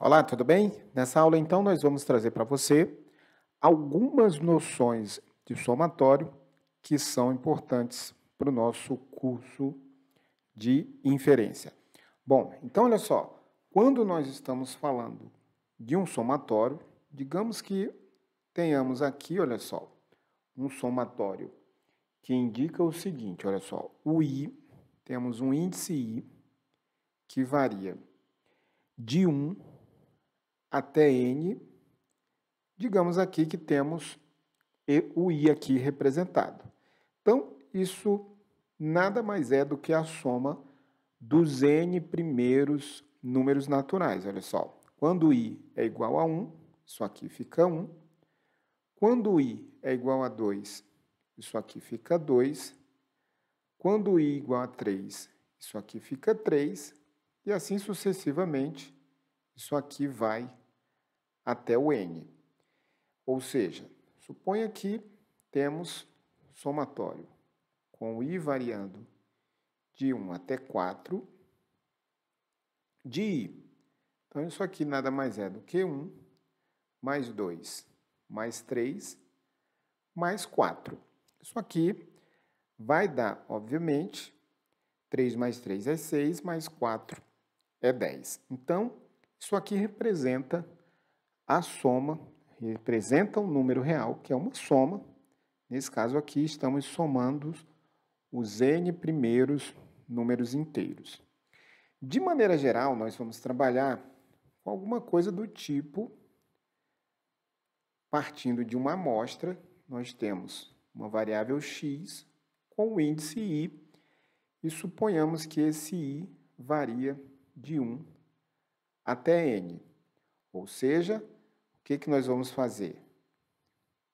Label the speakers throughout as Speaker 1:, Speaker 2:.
Speaker 1: Olá, tudo bem? Nessa aula, então, nós vamos trazer para você algumas noções de somatório que são importantes para o nosso curso de inferência. Bom, então, olha só. Quando nós estamos falando de um somatório, digamos que tenhamos aqui, olha só, um somatório que indica o seguinte, olha só, o i, temos um índice i que varia de 1 até n, digamos aqui que temos o i aqui representado. Então, isso nada mais é do que a soma dos n primeiros números naturais, olha só. Quando i é igual a 1, isso aqui fica 1. Quando i é igual a 2, isso aqui fica 2. Quando i é igual a 3, isso aqui fica 3. E assim sucessivamente, isso aqui vai até o n. Ou seja, suponha que temos somatório com i variando de 1 até 4 de i. Então, isso aqui nada mais é do que 1, mais 2, mais 3, mais 4. Isso aqui vai dar, obviamente, 3 mais 3 é 6, mais 4 é 10. Então, isso aqui representa a soma representa um número real, que é uma soma. Nesse caso aqui, estamos somando os n primeiros números inteiros. De maneira geral, nós vamos trabalhar com alguma coisa do tipo, partindo de uma amostra, nós temos uma variável x com o índice i, e suponhamos que esse i varia de 1 até n. Ou seja, o que, que nós vamos fazer?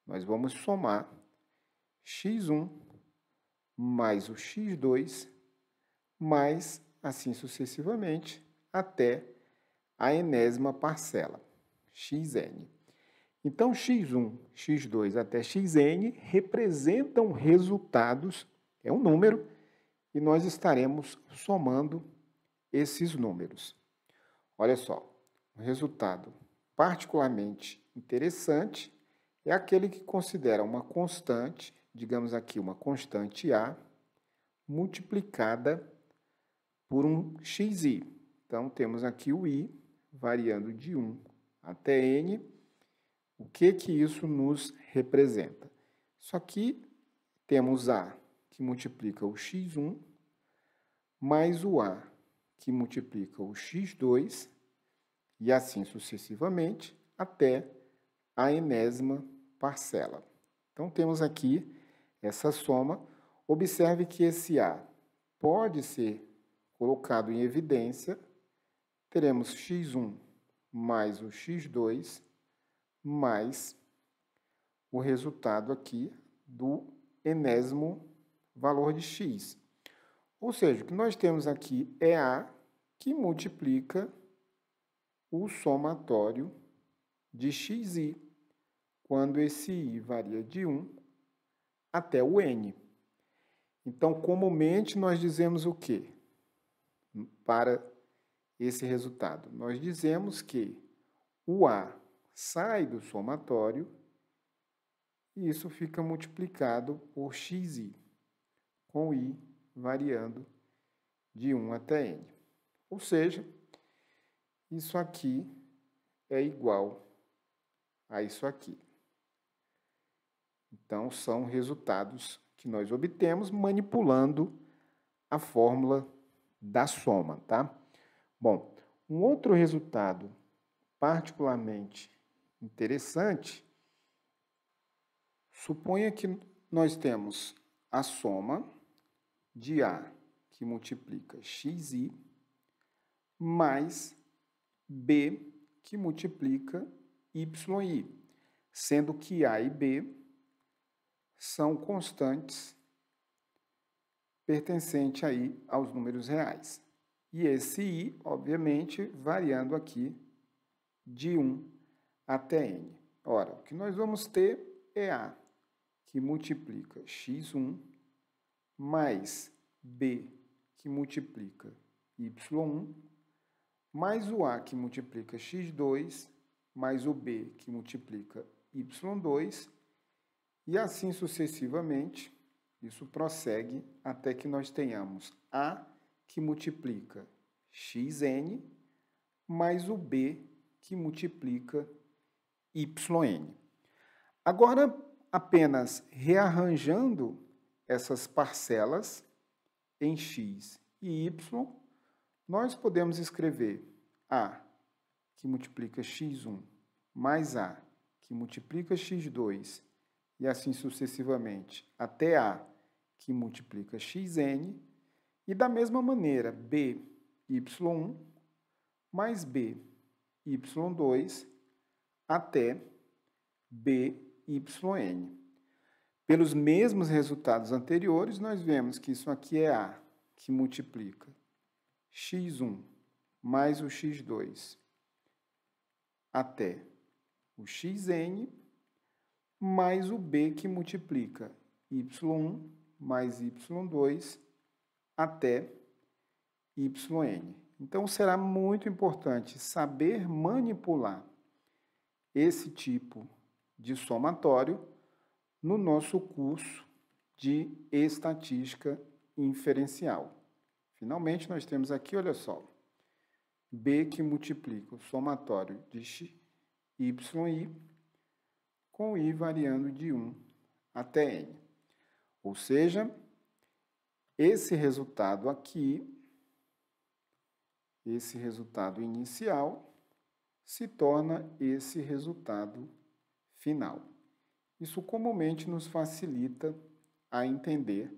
Speaker 1: Nós vamos somar x1 mais o x2 mais assim sucessivamente até a enésima parcela, xn. Então, x1, x2 até xn representam resultados, é um número, e nós estaremos somando esses números. Olha só, um resultado particularmente interessante é aquele que considera uma constante, digamos aqui uma constante A, multiplicada por um xi. Então, temos aqui o i variando de 1 até n. O que que isso nos representa? Só que temos a que multiplica o x1 mais o a que multiplica o x2 e assim sucessivamente até a enésima parcela. Então temos aqui essa soma. Observe que esse A pode ser colocado em evidência. Teremos x1 mais o x2 mais o resultado aqui do enésimo valor de x. Ou seja, o que nós temos aqui é A que multiplica o somatório de xi quando esse i varia de 1 até o n. Então, comumente nós dizemos o quê? Para esse resultado, nós dizemos que o a sai do somatório e isso fica multiplicado por xi, com i variando de 1 até n. Ou seja, isso aqui é igual a isso aqui. Então, são resultados que nós obtemos manipulando a fórmula da soma, tá? Bom, um outro resultado particularmente interessante, suponha que nós temos a soma de A que multiplica xi mais b que multiplica y e i, sendo que a e b são constantes pertencente aí aos números reais. E esse i, obviamente, variando aqui de 1 até n. Ora, o que nós vamos ter é a que multiplica x1 mais b que multiplica y1 mais o A que multiplica x2, mais o B que multiplica y2, e assim sucessivamente, isso prossegue até que nós tenhamos A que multiplica xn, mais o B que multiplica yn. Agora, apenas rearranjando essas parcelas em x e y, nós podemos escrever A, que multiplica x1, mais A, que multiplica x2, e assim sucessivamente, até A, que multiplica xn, e da mesma maneira, B, y1, mais B, y2, até B, yn. Pelos mesmos resultados anteriores, nós vemos que isso aqui é A, que multiplica x1 mais o x2 até o xn mais o b que multiplica y1 mais y2 até yn. Então, será muito importante saber manipular esse tipo de somatório no nosso curso de estatística inferencial. Finalmente, nós temos aqui, olha só, B que multiplica o somatório de x, y e i, com i variando de 1 até n. Ou seja, esse resultado aqui, esse resultado inicial, se torna esse resultado final. Isso comumente nos facilita a entender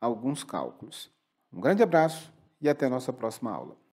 Speaker 1: alguns cálculos. Um grande abraço e até a nossa próxima aula.